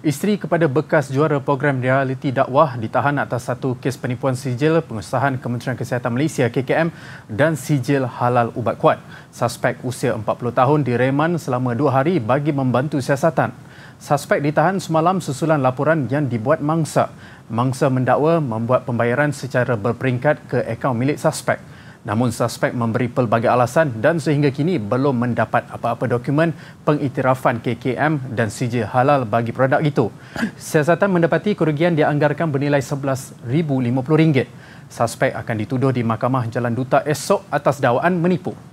Isteri kepada bekas juara program realiti dakwah ditahan atas satu kes penipuan sijil pengesahan Kementerian Kesihatan Malaysia KKM dan sijil halal ubat kuat. Suspek usia 40 tahun direman selama dua hari bagi membantu siasatan. Suspek ditahan semalam susulan laporan yang dibuat mangsa. Mangsa mendakwa membuat pembayaran secara berperingkat ke akaun milik suspek. Namun suspek memberi pelbagai alasan dan sehingga kini belum mendapat apa-apa dokumen pengiktirafan KKM dan sijil halal bagi produk itu. Siasatan mendapati kerugian dianggarkan bernilai RM11,050. Suspek akan dituduh di Mahkamah Jalan Duta esok atas dakwaan menipu.